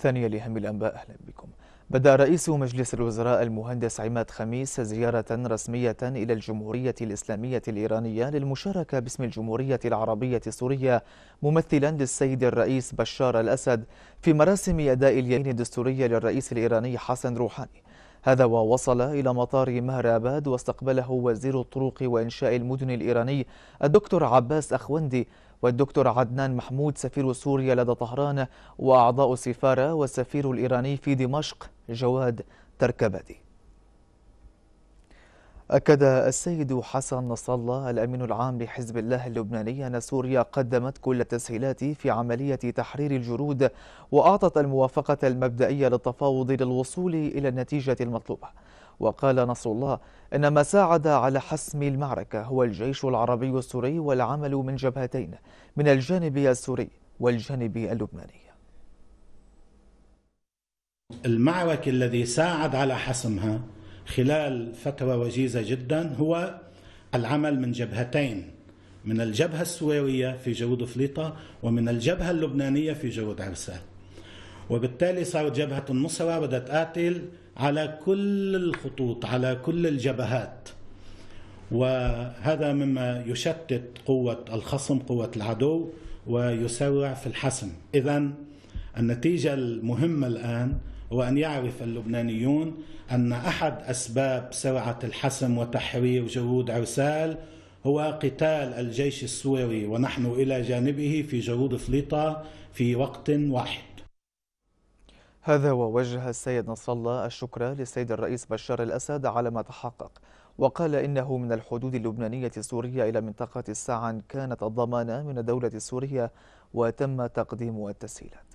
الثانية لأهم الأنباء أهلا بكم بدأ رئيس مجلس الوزراء المهندس عماد خميس زيارة رسمية إلى الجمهورية الإسلامية الإيرانية للمشاركة باسم الجمهورية العربية السورية ممثلا للسيد الرئيس بشار الأسد في مراسم أداء اليمين الدستورية للرئيس الإيراني حسن روحاني هذا ووصل إلى مطار مهرآباد واستقبله وزير الطرق وإنشاء المدن الإيراني الدكتور عباس أخوندي والدكتور عدنان محمود سفير سوريا لدى طهران وأعضاء السفارة والسفير الإيراني في دمشق جواد تركبدي أكد السيد حسن نصر الله الأمين العام لحزب الله اللبناني أن سوريا قدمت كل التسهيلات في عملية تحرير الجرود وأعطت الموافقة المبدئية للتفاوض للوصول إلى النتيجة المطلوبة وقال نصر الله إن ما ساعد على حسم المعركة هو الجيش العربي السوري والعمل من جبهتين من الجانب السوري والجانب اللبناني المعركة الذي ساعد على حسمها خلال فترة وجيزة جدا هو العمل من جبهتين من الجبهة السورية في جهود فليطة ومن الجبهة اللبنانية في جهود عرسال وبالتالي صارت جبهة النصرة بدأت تقاتل على كل الخطوط على كل الجبهات وهذا مما يشتت قوة الخصم قوة العدو ويسرع في الحسم إذا النتيجة المهمة الآن هو أن يعرف اللبنانيون أن أحد أسباب سرعة الحسم وتحرير جرود عرسال هو قتال الجيش السوري ونحن إلى جانبه في جرود فليطة في وقت واحد هذا ووجه السيد نصر الله الشكر للسيد الرئيس بشار الأسد على ما تحقق وقال إنه من الحدود اللبنانية السورية إلى منطقة الساعن كانت الضمانة من الدولة السورية وتم تقديم التسهيلات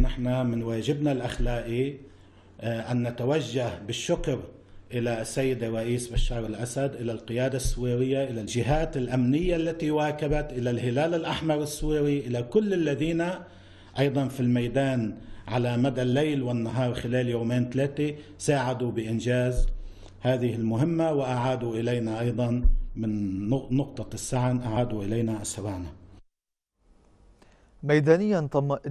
نحن من واجبنا الأخلاقي آه، أن نتوجه بالشكر إلى السيد الرئيس بشار الأسد إلى القيادة السورية إلى الجهات الأمنية التي واكبت إلى الهلال الأحمر السوري إلى كل الذين أيضا في الميدان على مدى الليل والنهار خلال يومين ثلاثة ساعدوا بإنجاز هذه المهمة وأعادوا إلينا أيضا من نقطة السعن أعادوا إلينا السوانة ميدانيا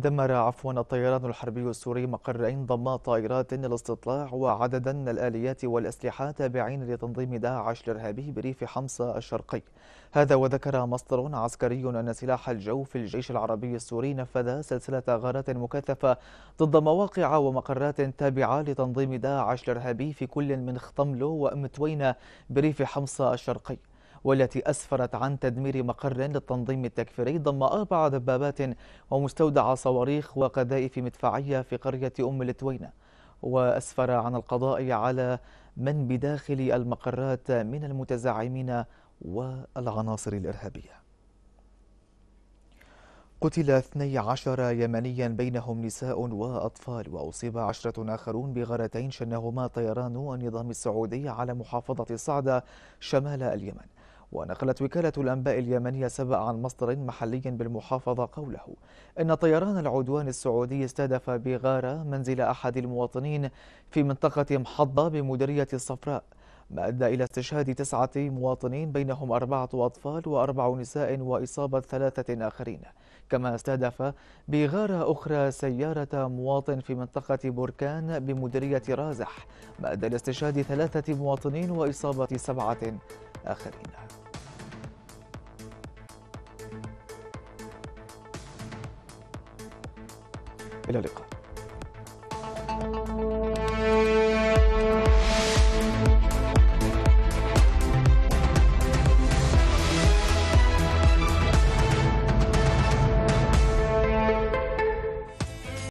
دمر عفوا الطيران الحربي السوري مقرين ضم طائرات الاستطلاع وعددا من الآليات والأسلحة تابعين لتنظيم داعش الإرهابي بريف حمص الشرقي هذا وذكر مصدر عسكري أن سلاح الجو في الجيش العربي السوري نفذ سلسلة غارات مكثفة ضد مواقع ومقرات تابعة لتنظيم داعش الإرهابي في كل من خطملو وأم توينة بريف حمص الشرقي والتي أسفرت عن تدمير مقر للتنظيم التكفيري ضم أربع دبابات ومستودع صواريخ وقذائف مدفعية في قرية أم التوينة وأسفر عن القضاء على من بداخل المقرات من المتزعمين والعناصر الإرهابية قتل 12 يمنيا بينهم نساء وأطفال وأصيب عشرة آخرون بغارتين شنهما طيران النظام السعودي على محافظة صعدة شمال اليمن ونقلت وكالة الأنباء اليمنية سبع عن مصدر محلي بالمحافظة قوله إن طيران العدوان السعودي استهدف بغارة منزل أحد المواطنين في منطقة محضة بمديرية الصفراء ما أدى إلى استشهاد تسعة مواطنين بينهم أربعة أطفال وأربع نساء وإصابة ثلاثة آخرين كما استهدف بغارة أخرى سيارة مواطن في منطقة بركان بمديرية رازح ما أدى إلى استشهاد ثلاثة مواطنين وإصابة سبعة آخرين إلى اللقاء